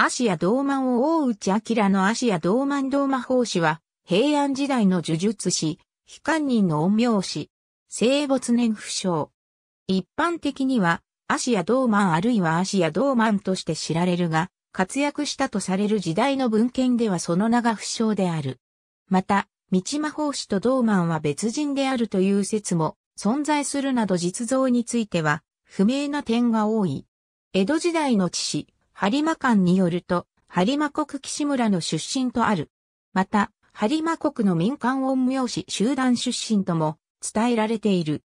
アシア道満を大内明のアシア道満道魔法師は、平安時代の呪術師、非官人の陰陽師、生没年不詳。一般的には、アシア道満あるいはアシア道満として知られるが、活躍したとされる時代の文献ではその名が不詳である。また、道魔法師と道満は別人であるという説も存在するなど実像については不明な点が多い。江戸時代の知史、播磨館によると、播磨国岸村の出身とある。また、播磨国の民間音苗師集団出身とも伝えられている。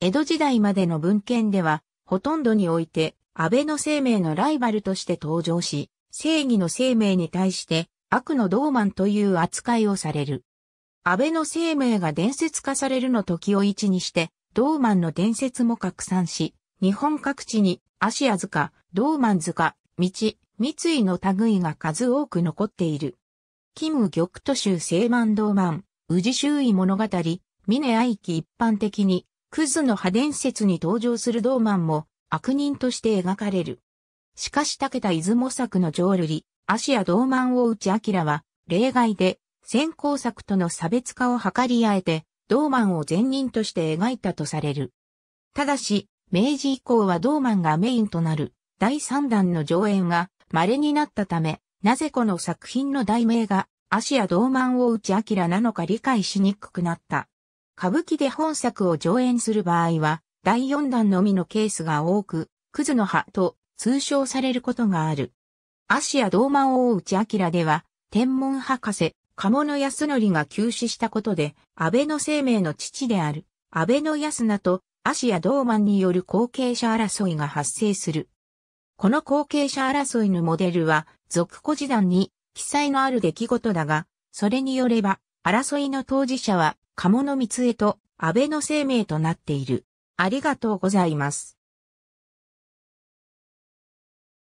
江戸時代までの文献では、ほとんどにおいて、安倍の生命のライバルとして登場し、正義の生命に対して悪の道満という扱いをされる。安倍の生命が伝説化されるの時を一にして、道満の伝説も拡散し、日本各地に、アシア塚、道満塚、道、三井の類が数多く残っている。キム・玉都州西満道満、宇治周囲物語、峰愛機一般的に、クズの破伝説に登場する道満も悪人として描かれる。しかし武田出雲作の浄瑠璃、シア道満を打ち明は、例外で、先行作との差別化を図り合えて、道満を善人として描いたとされる。ただし、明治以降は道満がメインとなる第3弾の上演が稀になったため、なぜこの作品の題名がアシア同満を内明なのか理解しにくくなった。歌舞伎で本作を上演する場合は、第4弾のみのケースが多く、クズの葉と通称されることがある。アシア同満を内明では、天文博士、鴨野安則が急死したことで、安倍の生命の父である、安倍の安名と、アシア同満による後継者争いが発生する。この後継者争いのモデルは、俗古時団に記載のある出来事だが、それによれば、争いの当事者は、鴨の三江と安倍の生命となっている。ありがとうございます。